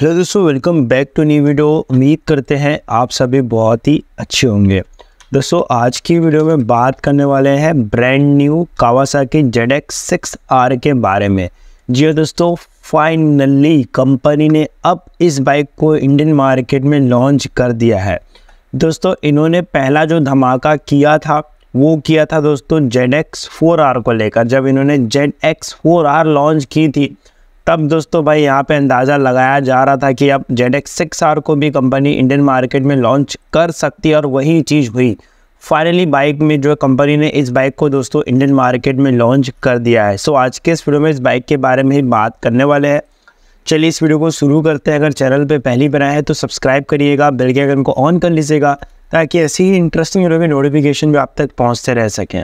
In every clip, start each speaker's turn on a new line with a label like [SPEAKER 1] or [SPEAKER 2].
[SPEAKER 1] hello दोस्तों welcome back to new video उम्मीद करते हैं आप सभी बहुत ही अच्छे होंगे दोस्तों आज की वीडियो में बात करने वाले हैं brand new Kawasaki Z X six R के बारे में जी हाँ दोस्तों फाइनली कंपनी ने अब इस बाइक को इंडियन मार्केट में लॉन्च कर दिया है दोस्तों इन्होंने पहला जो धमाका किया था वो किया था दोस्तों जेड एक्स फोर आर को लेकर जब इन्होंने Z X four R launch की थी तब दोस्तों भाई यहाँ पे अंदाज़ा लगाया जा रहा था कि अब जेड एक्स सिक्स आर को भी कंपनी इंडियन मार्केट में लॉन्च कर सकती है और वही चीज़ हुई फाइनली बाइक में जो कंपनी ने इस बाइक को दोस्तों इंडियन मार्केट में लॉन्च कर दिया है सो आज के इस वीडियो में इस बाइक के बारे में ही बात करने वाले हैं चलिए इस वीडियो को शुरू करते हैं अगर चैनल पे पहली बार आए तो सब्सक्राइब करिएगा बेल के आइकन को ऑन कर लीजिएगा ताकि ऐसी ही इंटरेस्टिंग वीडियो के नोटिफिकेशन भी आप तक पहुंचते रह सकें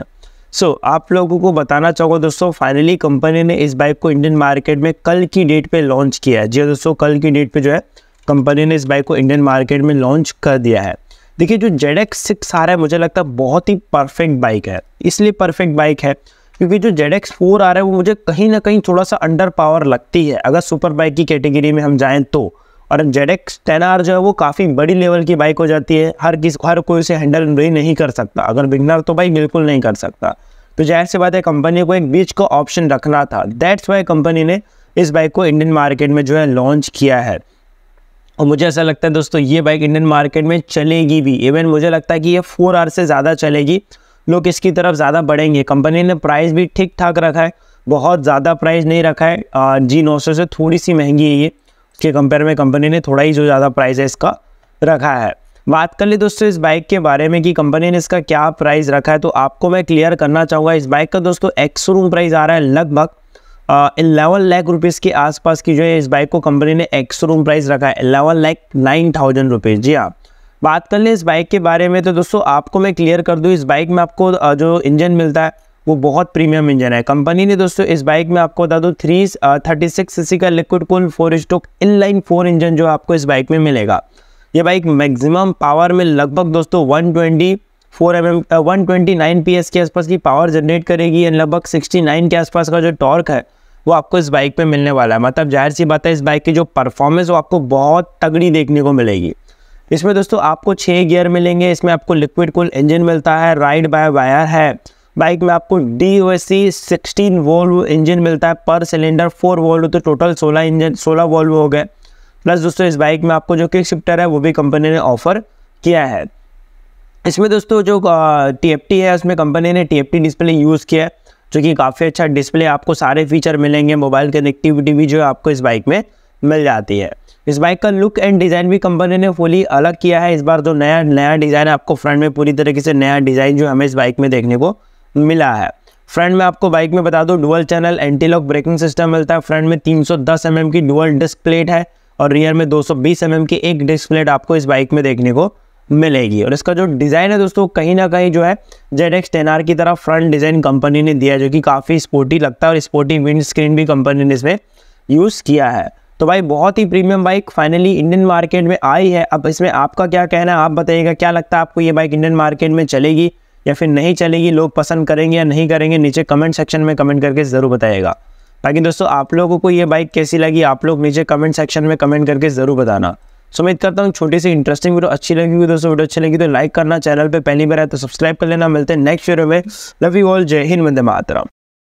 [SPEAKER 1] सो so, आप लोगों को बताना चाहूँगा दोस्तों फाइनली कंपनी ने इस बाइक को इंडियन मार्केट में कल की डेट पे लॉन्च किया है जी हाँ दोस्तों कल की डेट पे जो है कंपनी ने इस बाइक को इंडियन मार्केट में लॉन्च कर दिया है देखिए जो जेड एक्स सिक्स आ रहा है मुझे लगता है बहुत ही परफेक्ट बाइक है इसलिए परफेक्ट बाइक है क्योंकि जो जेड एक्स फोर आ रहा है वो मुझे कहीं ना कहीं थोड़ा सा अंडर पावर लगती है अगर सुपर बाइक की कैटेगरी में हम जाएँ तो और जेड एक्स टेन आर जो है वो काफ़ी बड़ी लेवल की बाइक हो जाती है हर किस हर कोई उसे हैंडल भी नहीं कर सकता अगर बिगनर तो भाई बिल्कुल नहीं कर सकता तो जाहिर सी बात है कंपनी को एक बीच का ऑप्शन रखना था दैट्स वाई कंपनी ने इस बाइक को इंडियन मार्केट में जो है लॉन्च किया है और मुझे ऐसा लगता है दोस्तों ये बाइक इंडियन मार्केट में चलेगी भी इवन मुझे लगता है कि ये फोर आर से ज़्यादा चलेगी लोग इसकी तरफ ज़्यादा बढ़ेंगे कंपनी ने प्राइस भी ठीक ठाक रखा है बहुत ज़्यादा प्राइस नहीं रखा है जी नौ से थोड़ी सी महंगी है ये के कंपेयर में कंपनी ने थोड़ा ही जो ज़्यादा प्राइस है इसका रखा है बात कर ले दोस्तों इस बाइक के बारे में कि कंपनी ने इसका क्या प्राइस रखा है तो आपको मैं क्लियर करना चाहूँगा इस बाइक का दोस्तों एक्स रूम प्राइस आ रहा है लगभग इलेवन लाख रुपीज़ के आसपास की जो है इस बाइक को कंपनी ने एक्स रूम प्राइस रखा है eleven lakh nine thousand rupees जी हाँ बात कर लें इस बाइक के बारे में तो दोस्तों आपको मैं क्लियर कर दूँ इस बाइक में आपको जो इंजन मिलता है वो बहुत प्रीमियम इंजन है कंपनी ने दोस्तों इस बाइक में आपको बता दूँ थ्री थर्टी सिक्स सीसी का liquid cool four stroke inline four engine जो आपको इस बाइक में मिलेगा ये बाइक मैक्सिमम पावर में लगभग दोस्तों one twenty four M M one twenty nine P S के आसपास की पावर जनरेट करेगी एंड लगभग सिक्सटी नाइन के आसपास का जो टॉर्क है वो आपको इस बाइक पे मिलने वाला है मतलब जाहिर सी बात है इस बाइक की जो परफॉर्मेंस वो आपको बहुत तगड़ी देखने को मिलेगी इसमें दोस्तों आपको छः गियर मिलेंगे इसमें आपको लिक्विड कूल इंजन मिलता है राइड बाय वायर है बाइक में आपको D O S C sixteen valve engine मिलता है पर सिलेंडर फोर वोल्व तो टोटल सोलह इंजन सोलह वोल्व हो गए प्लस दोस्तों इस बाइक में आपको जो किक शिफ्टर है वो भी कंपनी ने ऑफर किया है इसमें दोस्तों जो टी एफ टी है उसमें कंपनी ने T F T display use किया है जो कि काफ़ी अच्छा डिस्प्ले आपको सारे फीचर मिलेंगे मोबाइल कनेक्टिविटी भी जो है आपको इस बाइक में मिल जाती है इस बाइक का लुक एंड डिज़ाइन भी कंपनी ने फुली अलग किया है इस बार जो तो नया नया डिज़ाइन है आपको फ्रंट में पूरी तरीके से नया डिज़ाइन जो हमें इस बाइक में देखने को मिला है फ्रंट में आपको बाइक में बता दूं dual channel anti lock braking system मिलता है फ्रंट में 310 सौ mm की डुअल डिस्क प्लेट है और रियर में 220 एमएम mm की एक डिस्क प्लेट आपको इस बाइक में देखने को मिलेगी और इसका जो डिज़ाइन है दोस्तों कहीं ना कहीं जो है जेड एक्स की तरह फ्रंट डिज़ाइन कंपनी ने दिया जो कि काफ़ी स्पोर्टी लगता है और स्पोर्टी विंड स्क्रीन भी कंपनी ने इसमें यूज़ किया है तो भाई बहुत ही premium bike finally Indian market में आई है अब इसमें आपका क्या कहना है आप बताइएगा क्या लगता है आपको ये बाइक इंडियन मार्केट में चलेगी या फिर नहीं चलेगी लोग पसंद करेंगे या नहीं करेंगे नीचे कमेंट सेक्शन में कमेंट करके ज़रूर बताएगा बाकी दोस्तों आप लोगों को ये बाइक कैसी लगी आप लोग नीचे कमेंट सेक्शन में कमेंट करके ज़रूर बताना सो उम्मीद करता हूँ छोटी सी इंटरेस्टिंग वीडियो अच्छी लगी हुई दोस्तों वीडियो अच्छी लगी तो लाइक करना चैनल पर पहली बार आए तो सब्सक्राइब कर लेना मिलते हैं नेक्स्ट वीडियो में लव यू ऑल जय हिंद वंदे मातरम